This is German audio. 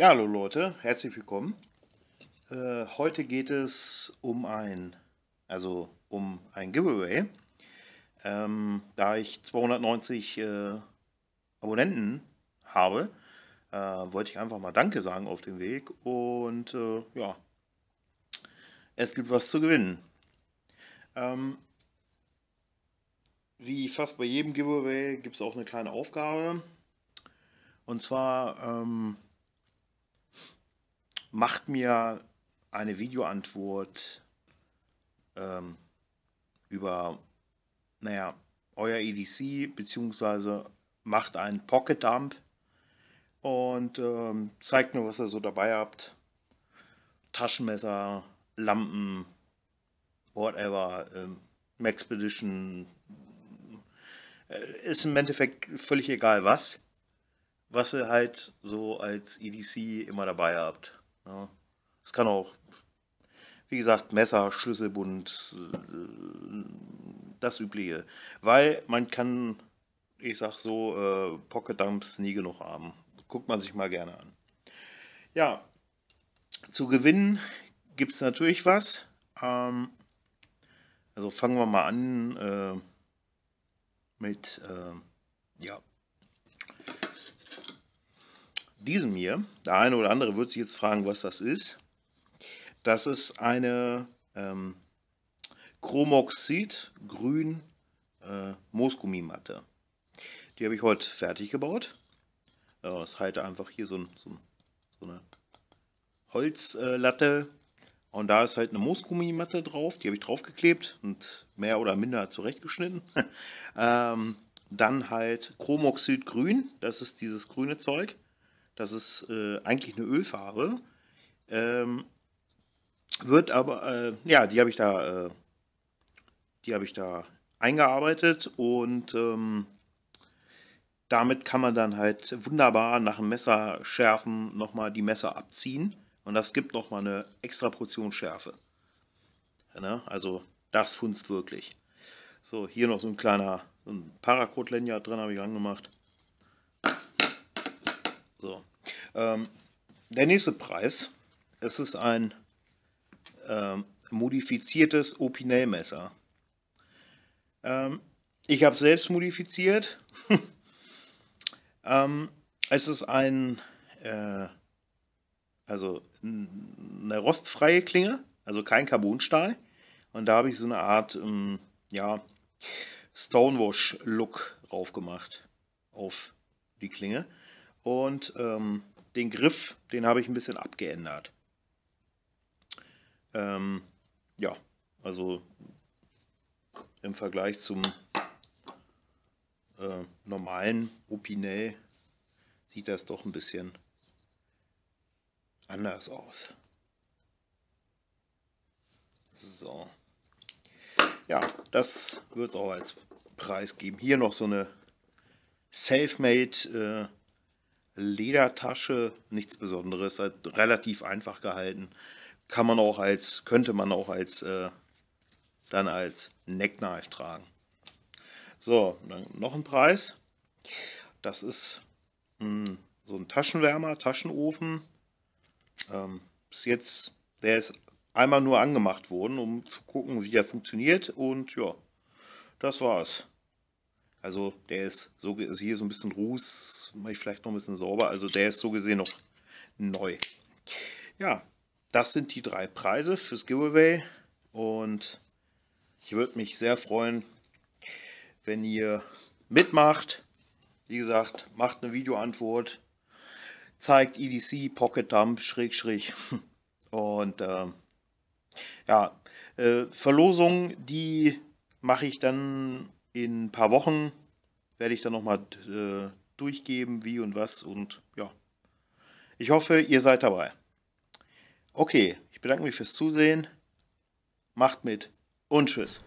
Ja, hallo Leute, herzlich willkommen. Äh, heute geht es um ein, also um ein Giveaway. Ähm, da ich 290 äh, Abonnenten habe, äh, wollte ich einfach mal Danke sagen auf dem Weg und äh, ja, es gibt was zu gewinnen. Ähm, wie fast bei jedem Giveaway gibt es auch eine kleine Aufgabe. Und zwar ähm, macht mir eine Videoantwort ähm, über, naja, euer EDC, beziehungsweise macht einen Pocket Dump und ähm, zeigt mir, was ihr so dabei habt. Taschenmesser, Lampen, whatever, ähm, Maxpedition, äh, ist im Endeffekt völlig egal was, was ihr halt so als EDC immer dabei habt. Ja. Es kann auch, wie gesagt, Messer, Schlüsselbund, äh, das Übliche. Weil man kann, ich sag so, äh, Pocket Dumps nie genug haben. Guckt man sich mal gerne an. Ja, zu gewinnen gibt es natürlich was. Ähm, also fangen wir mal an äh, mit, äh, ja, diesem hier, der eine oder andere wird sich jetzt fragen, was das ist. Das ist eine ähm, Chromoxid-Grün äh, Moosgummimatte. Die habe ich heute fertig gebaut. Ja, das ist halt einfach hier so, so, so eine Holzlatte. Äh, und da ist halt eine Moosgummimatte drauf. Die habe ich draufgeklebt und mehr oder minder zurechtgeschnitten. ähm, dann halt Chromoxid grün. Das ist dieses grüne Zeug. Das ist äh, eigentlich eine Ölfarbe. Ähm, wird aber, äh, ja, die habe ich da, äh, die habe ich da eingearbeitet und ähm, damit kann man dann halt wunderbar nach dem Messer schärfen nochmal die Messer abziehen und das gibt nochmal eine extra Portion Schärfe. Ja, ne? also das funzt wirklich. So, hier noch so ein kleiner so ein paracord lenjard drin habe ich angemacht. So. Ähm, der nächste Preis, es ist ein ähm, modifiziertes Opinel-Messer. Ähm, ich habe es selbst modifiziert. Ähm, es ist ein, äh, also eine rostfreie Klinge, also kein Carbonstahl. Und da habe ich so eine Art, ähm, ja, Stonewash-Look drauf gemacht auf die Klinge. Und ähm, den Griff, den habe ich ein bisschen abgeändert. Ähm, ja, also im Vergleich zum äh, normalen Opinel sieht das doch ein bisschen anders aus. So. Ja, das wird es auch als Preis geben. Hier noch so eine Selfmade äh, Ledertasche, nichts Besonderes, halt relativ einfach gehalten. Kann man auch als, könnte man auch als, äh, dann als Neckknife tragen. So, dann noch ein Preis. Das ist mh, hm, so ein Taschenwärmer, Taschenofen. Ähm, bis jetzt, der ist einmal nur angemacht worden, um zu gucken, wie er funktioniert. Und ja, das war's. Also der ist so ist also hier so ein bisschen Ruß, mache ich vielleicht noch ein bisschen sauber. Also der ist so gesehen noch neu. Ja, das sind die drei Preise fürs Giveaway und ich würde mich sehr freuen, wenn ihr mitmacht. Wie gesagt, macht eine Videoantwort, zeigt EDC, Pocket Dump, Schräg, Schräg. Und äh, ja, äh, Verlosung, die mache ich dann in ein paar Wochen werde ich dann nochmal äh, durchgeben, wie und was. Und ja, ich hoffe, ihr seid dabei. Okay, ich bedanke mich fürs Zusehen. Macht mit und tschüss.